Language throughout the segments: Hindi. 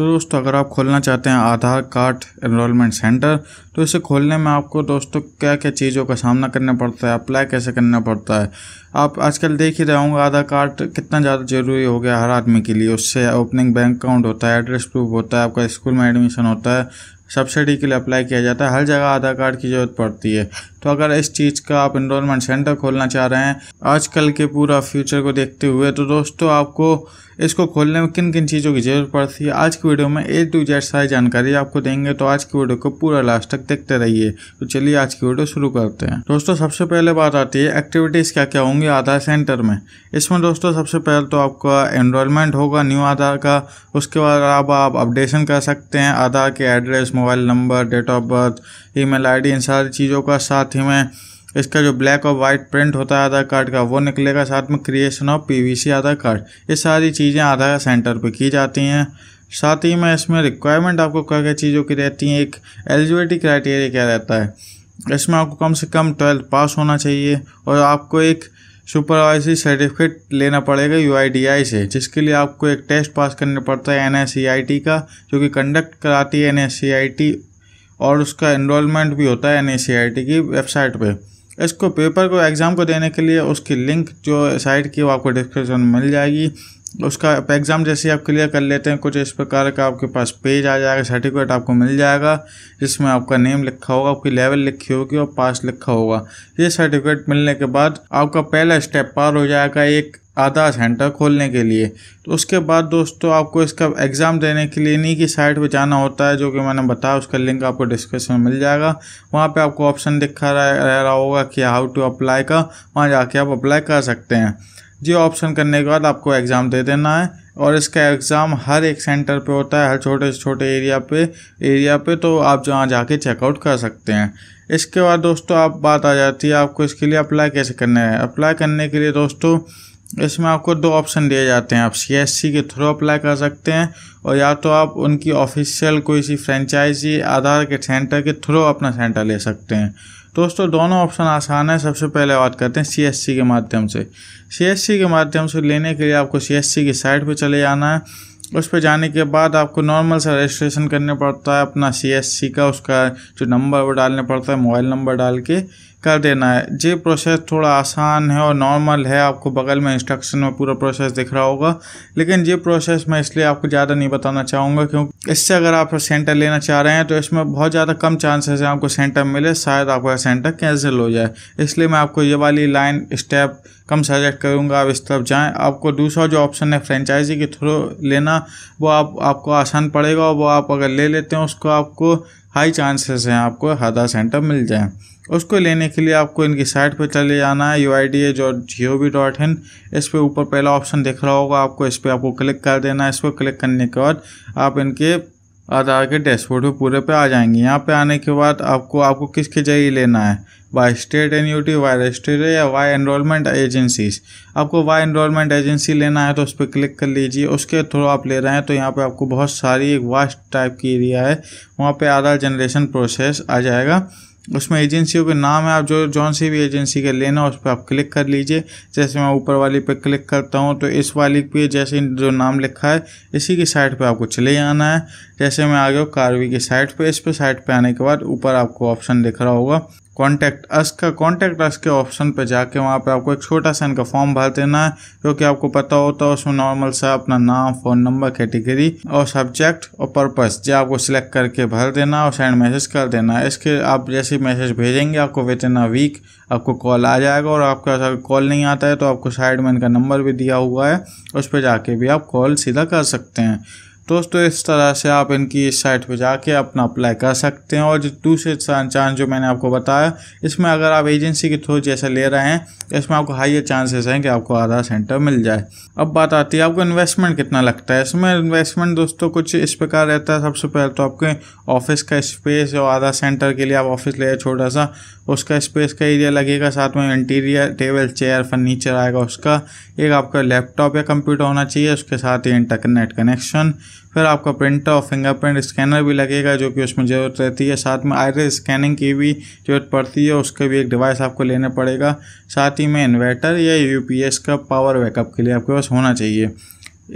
तो दोस्तों अगर आप खोलना चाहते हैं आधार कार्ड एनरोलमेंट सेंटर तो इसे खोलने में आपको दोस्तों क्या क्या चीज़ों का सामना करना पड़ता है अप्लाई कैसे करना पड़ता है आप आजकल देख ही रहे होंगे आधार कार्ड कितना ज़्यादा ज़रूरी हो गया हर आदमी के लिए उससे ओपनिंग बैंक अकाउंट होता है एड्रेस प्रूफ होता है आपका स्कूल में एडमिशन होता है सब्सिडी के लिए अप्लाई किया जाता है हर जगह आधार कार्ड की ज़रूरत पड़ती है तो अगर इस चीज़ का आप इनरोलमेंट सेंटर खोलना चाह रहे हैं आजकल के पूरा फ्यूचर को देखते हुए तो दोस्तों आपको इसको खोलने में किन किन चीज़ों की ज़रूरत पड़ती है आज की वीडियो में ए टू जेड सारी जानकारी आपको देंगे तो आज की वीडियो को पूरा लास्ट तक देखते रहिए तो चलिए आज की वीडियो शुरू करते हैं दोस्तों सबसे पहले बात आती है एक्टिविटीज़ क्या क्या होंगी आधार सेंटर में इसमें दोस्तों सबसे पहले तो आपका एनरोलमेंट होगा न्यू आधार का उसके बाद अब आप अपडेशन कर सकते हैं आधार के address mobile number date of birth email इन सारी चीज़ों का साथ साथ ही में इसका जो ब्लैक और वाइट प्रिंट होता है आधार कार्ड का वो निकलेगा साथ में creation of PVC Aadhaar card ये सारी चीज़ें आधार सेंटर पे की जाती हैं साथ ही में इसमें रिक्वायरमेंट आपको क्या क्या चीज़ों की रहती हैं एक एलिजिबिलिटी क्राइटेरिया क्या रहता है इसमें आपको कम से कम ट्वेल्थ पास होना चाहिए और आपको एक सुपरवाइजरी सर्टिफिकेट लेना पड़ेगा यू से जिसके लिए आपको एक टेस्ट पास करना पड़ता है एन e का जो कि कंडक्ट कराती है एन और उसका इनरोलमेंट भी होता है एन की वेबसाइट पर इसको पेपर को एग्ज़ाम को देने के लिए उसकी लिंक जो साइट की वो आपको डिस्क्रिप्शन में मिल जाएगी उसका एग्ज़ाम जैसे आप क्लियर कर लेते हैं कुछ इस प्रकार का आपके पास पेज आ जाएगा सर्टिफिकेट आपको मिल जाएगा जिसमें आपका नेम लिखा होगा आपकी लेवल लिखी होगी और पास लिखा होगा ये सर्टिफिकेट मिलने के बाद आपका पहला स्टेप पार हो जाएगा एक आधा सेंटर खोलने के लिए तो उसके बाद दोस्तों आपको इसका एग्ज़ाम देने के लिए इन्हीं की साइट पर जाना होता है जो कि मैंने बताया उसका लिंक आपको डिस्क्रिप्शन में मिल जाएगा वहाँ पे आपको ऑप्शन दिखा रह रहा होगा कि हाउ टू अप्लाई का वहाँ जाके आप अप्लाई कर सकते हैं जी ऑप्शन करने के बाद आपको एग्ज़ाम दे देना है और इसका एग्ज़ाम हर एक सेंटर पे होता है हर छोटे छोटे एरिया पे एरिया पे तो आप जहाँ जाके चेकआउट कर सकते हैं इसके बाद दोस्तों आप बात आ जाती है आपको इसके लिए अप्लाई कैसे करना है अप्लाई करने के लिए दोस्तों इसमें आपको दो ऑप्शन दिए जाते हैं आप सी e के थ्रू अप्लाई कर सकते हैं और या तो आप उनकी ऑफिशियल कोई सी फ्रेंचाइजी आधार के सेंटर के थ्रू अपना सेंटर ले सकते हैं दोस्तों दोनों ऑप्शन आसान है सबसे पहले बात करते हैं सीएससी के माध्यम से सीएससी के माध्यम से लेने के लिए आपको सीएससी की साइट पर चले जाना है उस पर जाने के बाद आपको नॉर्मल सा रजिस्ट्रेशन करने पड़ता है अपना सी एस सी का उसका जो नंबर वो डालना पड़ता है मोबाइल नंबर डाल के कर देना है ये प्रोसेस थोड़ा आसान है और नॉर्मल है आपको बगल में इंस्ट्रक्शन में पूरा प्रोसेस दिख रहा होगा लेकिन ये प्रोसेस मैं इसलिए आपको ज़्यादा नहीं बताना चाहूँगा क्योंकि इससे अगर आप सेंटर लेना चाह रहे हैं तो इसमें बहुत ज़्यादा कम चांसेस हैं आपको सेंटर मिले शायद आपका सेंटर कैंसिल हो जाए इसलिए मैं आपको ये वाली लाइन स्टेप कम सजेस्ट करूँगा आप इस तरफ जाएँ आपको दूसरा जो ऑप्शन है फ्रेंचाइजी के थ्रू लेना वो आप आपको आसान पड़ेगा और वो आप अगर ले लेते हैं उसको आपको हाई चांसेस हैं आपको हदा सेंटर मिल जाए उसको लेने के लिए आपको इनकी साइट पर चले जाना है U I D A dot G O V dot in इस पर ऊपर पहला ऑप्शन दिख रहा होगा आपको इस पर आपको क्लिक कर देना है इस पर क्लिक करने के बाद आप इनके आधार के डैशबोर्ड पे पूरे पे आ जाएंगे यहाँ पे आने के बाद आपको आपको किसके जरिए लेना है by state N T Y registered या वाई एनरोलमेंट एजेंसीज आपको वाई एनरोलमेंट एजेंसी लेना है तो उस पर क्लिक कर लीजिए उसके थ्रू आप ले रहे हैं तो यहाँ पे आपको बहुत सारी एक वास्ट टाइप की एरिया है वहाँ पे आधार जनरेशन प्रोसेस आ जाएगा उसमें एजेंसियों के नाम है आप जो जौन सी भी एजेंसी का लेना उस पर आप क्लिक कर लीजिए जैसे मैं ऊपर वाली पे क्लिक करता हूँ तो इस वाली पे जैसे जो नाम लिखा है इसी की साइट पे आपको चले जाना है जैसे मैं आ गया कारवी की साइट पे इस पर साइट पे आने के बाद ऊपर आपको ऑप्शन दिख रहा होगा कॉन्टैक्ट अस का कॉन्टैक्ट अस के ऑप्शन पे जाके वहाँ पे आपको एक छोटा सा इनका फॉर्म भर देना है क्योंकि आपको पता होता है उसमें नॉर्मल सा अपना नाम फ़ोन नंबर कैटेगरी और सब्जेक्ट और पर्पस जो आपको सिलेक्ट करके भर देना और सेंड मैसेज कर देना है इसके आप जैसे मैसेज भेजेंगे आपको विद इन अ वीक आपको कॉल आ जाएगा और आपका अगर कॉल नहीं आता है तो आपको साइड में इनका नंबर भी दिया हुआ है उस पर जाके भी आप कॉल सीधा कर सकते हैं दोस्तों इस तरह से आप इनकी इस साइट पर जाके अपना अप्लाई कर सकते हैं और दूसरे चांस जो मैंने आपको बताया इसमें अगर आप एजेंसी के थ्रू जैसे ले रहे हैं इसमें आपको हाइयर चांसेस हैं कि आपको आधा सेंटर मिल जाए अब बात आती है आपको इन्वेस्टमेंट कितना लगता है इसमें इन्वेस्टमेंट दोस्तों कुछ इस प्रकार रहता है सबसे पहले तो आपके ऑफिस का स्पेस और आधा सेंटर के लिए आप ऑफिस ले छोटा सा उसका स्पेस का एरिया लगेगा साथ में इंटीरियर टेबल चेयर फर्नीचर आएगा उसका एक आपका लैपटॉप या कंप्यूटर होना चाहिए उसके साथ ही इंटरनेट कनेक्शन फिर आपका प्रिंटर और फिंगरप्रिंट स्कैनर भी लगेगा जो कि उसमें ज़रूरत रहती है साथ में आयरस स्कैनिंग की भी ज़रूरत पड़ती है उसका भी एक डिवाइस आपको लेना पड़ेगा साथ ही में इन्वर्टर या यू का पावर बैकअप के लिए आपके पास होना चाहिए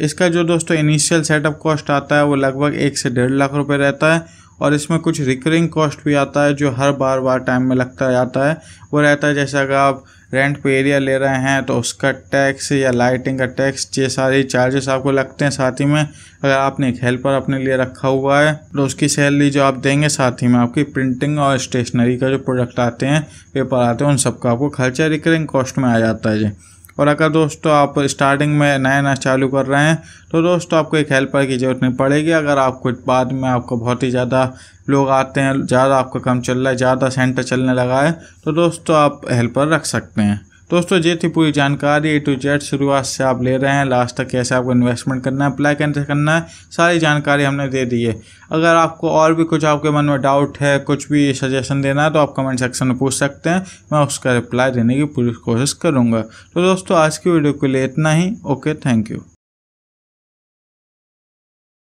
इसका जो दोस्तों इनिशियल सेटअप कॉस्ट आता है वो लगभग एक से डेढ़ लाख रुपये रहता है और इसमें कुछ रिकरिंग कॉस्ट भी आता है जो हर बार बार टाइम में लगता जाता है वो रहता है जैसे अगर आप रेंट पे एरिया ले रहे हैं तो उसका टैक्स या लाइटिंग का टैक्स ये सारे चार्जेस आपको लगते हैं साथ ही में अगर आपने एक हेल्पर अपने लिए रखा हुआ है तो उसकी सैलरी जो आप देंगे साथ ही में आपकी प्रिंटिंग और स्टेशनरी का जो प्रोडक्ट आते हैं पेपर आते हैं उन सबका आपको खर्चा रिकरिंग कॉस्ट में आ जाता है जी और अगर दोस्तों आप स्टार्टिंग में नया नया चालू कर रहे हैं तो दोस्तों आपको एक हेल्पर की ज़रूरत नहीं पड़ेगी अगर आपको बाद में आपको बहुत ही ज़्यादा लोग आते हैं ज़्यादा आपका काम चल रहा है ज़्यादा सेंटर चलने लगा है तो दोस्तों आप हेल्पर रख सकते हैं दोस्तों ये थी पूरी जानकारी ए टू जेड शुरुआत से आप ले रहे हैं लास्ट तक कैसे आपको इन्वेस्टमेंट करना है अप्लाई कैसे करना है सारी जानकारी हमने दे दी है अगर आपको और भी कुछ आपके मन में डाउट है कुछ भी सजेशन देना है तो आप कमेंट सेक्शन में पूछ सकते हैं मैं उसका रिप्लाई देने की पूरी कोशिश करूँगा तो दोस्तों आज की वीडियो के लिए इतना ही ओके थैंक यू